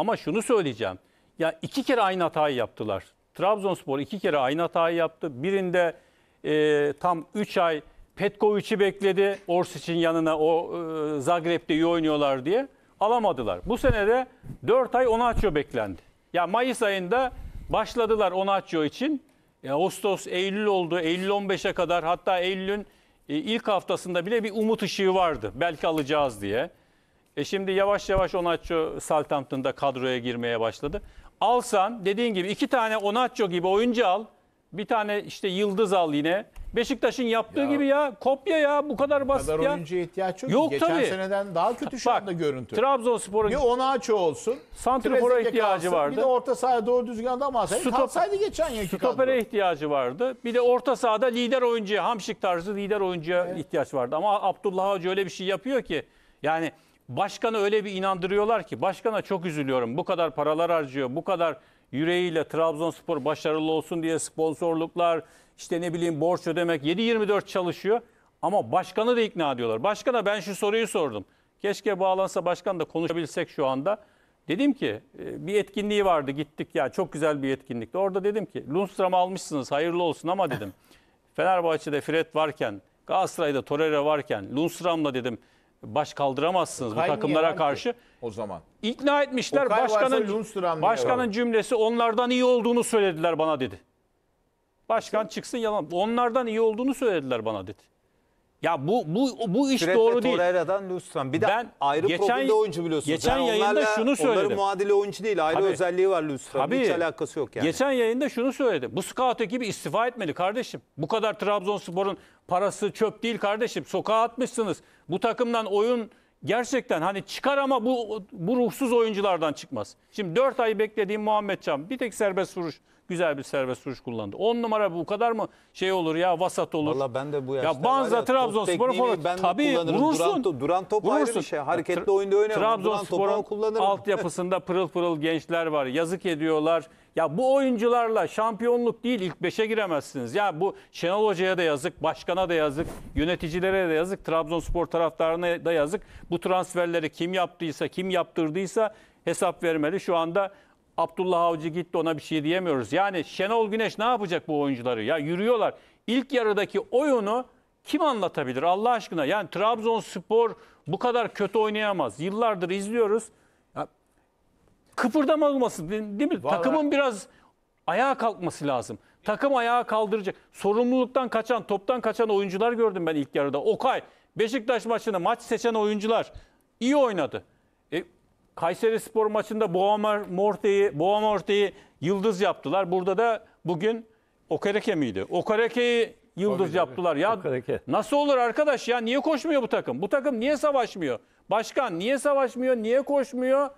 Ama şunu söyleyeceğim. Ya iki kere aynı hatayı yaptılar. Trabzonspor iki kere aynı hatayı yaptı. Birinde e, tam 3 ay Petkovic'i bekledi. Orsic'in yanına o e, Zagreb'de iyi oynuyorlar diye. Alamadılar. Bu sene de 4 ay Onaço beklendi. Ya Mayıs ayında başladılar Onaço için. Ya Ağustos, Eylül oldu. Eylül 15'e kadar hatta Eylül'ün e, ilk haftasında bile bir umut ışığı vardı. Belki alacağız diye. E şimdi yavaş yavaş Onaccio Southampton'da kadroya girmeye başladı. Alsan dediğin gibi iki tane Onaccio gibi oyuncu al. Bir tane işte Yıldız al yine. Beşiktaş'ın yaptığı Ya- gibi ya kopya ya bu kadar basit kadar oyuncuya ihtiyaç yok. Yok Geçen tabii. seneden daha kötü şu Bak anda görüntü. Trabzonspor'un Bir Onaço olsun. Santrifor'a ihtiyacı kalsın, vardı. Bir de orta sahaya doğru düzgün adam alsaydı. Stop- kalsaydı geçen yılki Stopere ihtiyacı vardı. Bir de orta sahada lider oyuncuya, hamşik tarzı lider oyuncuya ihtiyaç vardı. Ama Abdullah Hoca öyle bir şey yapıyor ki yani Başkanı öyle bir inandırıyorlar ki başkana çok üzülüyorum. Bu kadar paralar harcıyor, bu kadar yüreğiyle Trabzonspor başarılı olsun diye sponsorluklar, işte ne bileyim borç ödemek 7-24 çalışıyor. Ama başkanı da ikna ediyorlar. Başkana ben şu soruyu sordum. Keşke bağlansa başkan da konuşabilsek şu anda. Dedim ki e, bir etkinliği vardı gittik ya çok güzel bir etkinlikti. Orada dedim ki Lundstram'ı almışsınız hayırlı olsun ama dedim. Fenerbahçe'de Fred varken Galatasaray'da Torreira varken Lundstram'la dedim baş kaldıramazsınız bu takımlara karşı. O zaman. İkna etmişler Okay başkanın başkanın diyor. cümlesi onlardan iyi olduğunu söylediler bana dedi. Başkan çıksın yalan. Onlardan iyi olduğunu söylediler bana dedi. Ya bu bu bu iş Fred doğru değil. Torreira'dan Lustran. Bir de ben, ayrı geçen, profilde oyuncu biliyorsunuz. Geçen yani yayında onlarla, şunu söyledim. Onların muadili oyuncu değil. Ayrı tabii, özelliği var Lustran. Tabii, Hiç alakası yok yani. Geçen yayında şunu söyledi. Bu scout ekibi istifa etmeli kardeşim. Bu kadar Trabzonspor'un parası çöp değil kardeşim. Sokağa atmışsınız. Bu takımdan oyun gerçekten hani çıkar ama bu bu ruhsuz oyunculardan çıkmaz. Şimdi 4 ay beklediğim Muhammed Can bir tek serbest vuruş güzel bir serbest vuruş kullandı. 10 numara bu kadar mı şey olur ya vasat olur. Valla ben de bu yaşta ya Banza ya, Trabzonspor forvet. Tabii vurursun. Duran, top, duran top vurursun. ayrı bir şey. Hareketli Tra oyunda oynarım. Trabzonspor'un altyapısında pırıl pırıl gençler var. Yazık ediyorlar. Ya bu oyuncularla şampiyonluk değil ilk 5'e giremezsiniz. Ya bu Şenol Hoca'ya da yazık, başkana da yazık, yöneticilere de yazık, Trabzonspor taraftarına da yazık. Bu transferleri kim yaptıysa, kim yaptırdıysa hesap vermeli. Şu anda Abdullah Avcı gitti ona bir şey diyemiyoruz. Yani Şenol Güneş ne yapacak bu oyuncuları? Ya yürüyorlar. İlk yarıdaki oyunu kim anlatabilir Allah aşkına? Yani Trabzonspor bu kadar kötü oynayamaz. Yıllardır izliyoruz. Ya, kıpırdama olması değil mi? Vallahi... Takımın biraz ayağa kalkması lazım. Takım ayağa kaldıracak. Sorumluluktan kaçan, toptan kaçan oyuncular gördüm ben ilk yarıda. Okay, Beşiktaş maçını maç seçen oyuncular iyi oynadı. Kayseri Spor maçında Boğamorte'yi Boğamorte'yi yıldız yaptılar. Burada da bugün Okereke miydi? Okereke'yi yıldız Tabii, yaptılar. Ya Okereke. nasıl olur arkadaş ya? Niye koşmuyor bu takım? Bu takım niye savaşmıyor? Başkan niye savaşmıyor? Niye koşmuyor?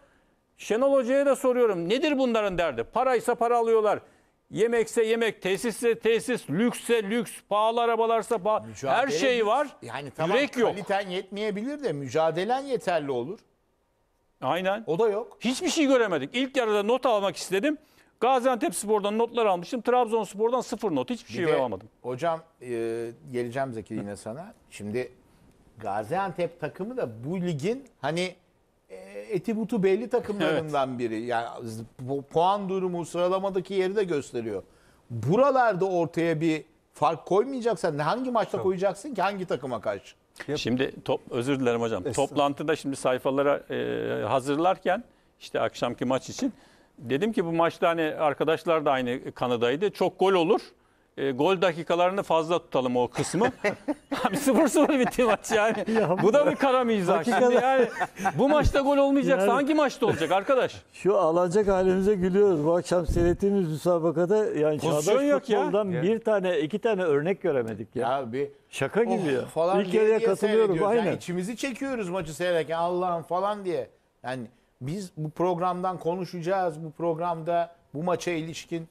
Şenol Hoca'ya da soruyorum. Nedir bunların derdi? Paraysa para alıyorlar. Yemekse yemek, tesisse tesis, lüksse lüks, pahalı arabalarsa pahalı. Mücadele her şey var. Yani tamam, Yürek yok. Kaliten yetmeyebilir de mücadelen yeterli olur. Aynen. O da yok. Hiçbir şey göremedik. İlk yarıda not almak istedim. Gaziantep Spor'dan notlar almıştım. Trabzonspor'dan sıfır not. Hiçbir şey alamadım. Hocam e, geleceğim Zeki yine sana. Şimdi Gaziantep takımı da bu ligin hani e, eti butu belli takımlarından evet. biri. Yani bu, puan durumu sıralamadaki yeri de gösteriyor. Buralarda ortaya bir fark koymayacaksan hangi maçta Tabii. koyacaksın ki hangi takıma karşı? Yap. Şimdi top özür dilerim hocam. Toplantıda şimdi sayfalara e, hazırlarken işte akşamki maç için dedim ki bu maçta hani arkadaşlar da aynı kanıdaydı Çok gol olur e, gol dakikalarını fazla tutalım o kısmı. Abi 0-0 bitti maç yani. Ya bu da bir kara mizah. Şimdi yani bu maçta gol olmayacaksa yani, hangi maçta olacak arkadaş? Şu alacak halimize gülüyoruz. Bu akşam seyrettiğimiz müsabakada yani Pozisyon yok ya. bir tane iki tane örnek göremedik ya. ya bir Şaka gibi ya. Falan İlk yarıya katılıyorum aynen. Yani İçimizi çekiyoruz maçı seyrederken Allah'ım falan diye. Yani biz bu programdan konuşacağız. Bu programda bu maça ilişkin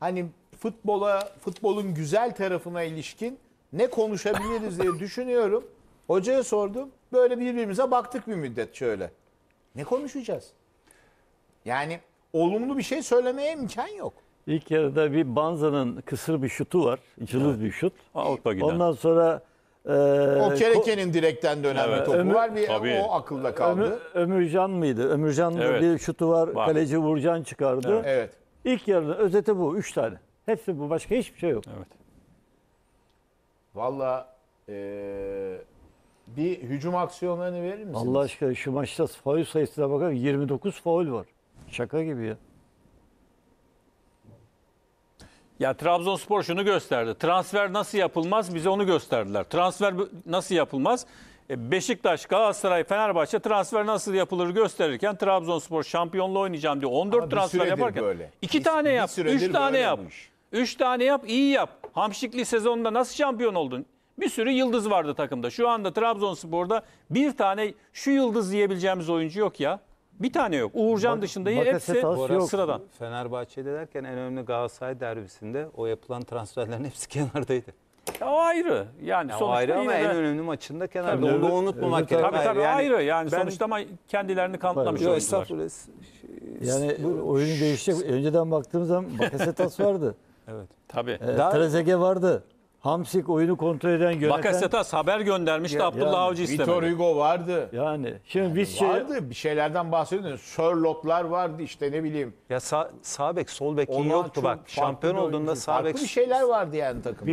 hani futbola, futbolun güzel tarafına ilişkin ne konuşabiliriz diye düşünüyorum. Hocaya sordum. Böyle birbirimize baktık bir müddet şöyle. Ne konuşacağız? Yani olumlu bir şey söylemeye imkan yok. İlk yarıda bir Banza'nın kısır bir şutu var. Cılız evet. bir şut. Avrupa giden. Ondan sonra e, o Kereke'nin direkten dönen evet. bir topu Ömür, var. Bir, tabii. o akılda kaldı. Ömür, Ömürcan mıydı? Ömürcan'ın evet. bir şutu var. var. Kaleci Vurcan çıkardı. Evet. evet. İlk yarıda özeti bu. Üç tane. Hepsi bu. Başka hiçbir şey yok. Evet. Valla eee, bir hücum aksiyonlarını verir misiniz? Allah aşkına şu maçta faul sayısına bakalım, 29 faul var. Şaka gibi ya. Ya Trabzonspor şunu gösterdi. Transfer nasıl yapılmaz bize onu gösterdiler. Transfer nasıl yapılmaz? E, Beşiktaş, Galatasaray, Fenerbahçe transfer nasıl yapılır gösterirken Trabzonspor şampiyonla oynayacağım diye 14 Ama transfer yaparken böyle. iki Bir- tane bir yap, üç tane yapmış. yap. 3 tane yap, iyi yap. Hamşikli sezonunda nasıl şampiyon oldun? Bir sürü yıldız vardı takımda. Şu anda Trabzonspor'da bir tane şu yıldız diyebileceğimiz oyuncu yok ya. Bir tane yok. Uğurcan Bak- dışında hepsi Bakasetas yok. sıradan. Fenerbahçe'de derken en önemli Galatasaray derbisinde o yapılan transferlerin hepsi kenardaydı. Ya o ayrı. Yani o ayrı ama en önemli maçında kenarda. Tabii. Onu da unutmamak taraf- Tabii tabii Yani- ayrı. Yani Ben- sonuçta ama kendilerini kanıtlamış Yok oldular. estağfurullah. Yani oyunu değişecek. Önceden baktığım zaman Bakasetas vardı. Evet. Tabii. E, ee, Trezege vardı. Hamsik oyunu kontrol eden yöneten... Bakasetas haber göndermişti ya, Abdullah yani, Avcı istemedi. Vitor Hugo vardı. Yani şimdi yani biz şey- vardı şey... bir şeylerden bahsediyoruz. Sherlock'lar vardı işte ne bileyim. Ya sağ, sağ bek sol bek yoktu bak. Şampiyon olduğunda sağ bek bir şeyler vardı yani takım.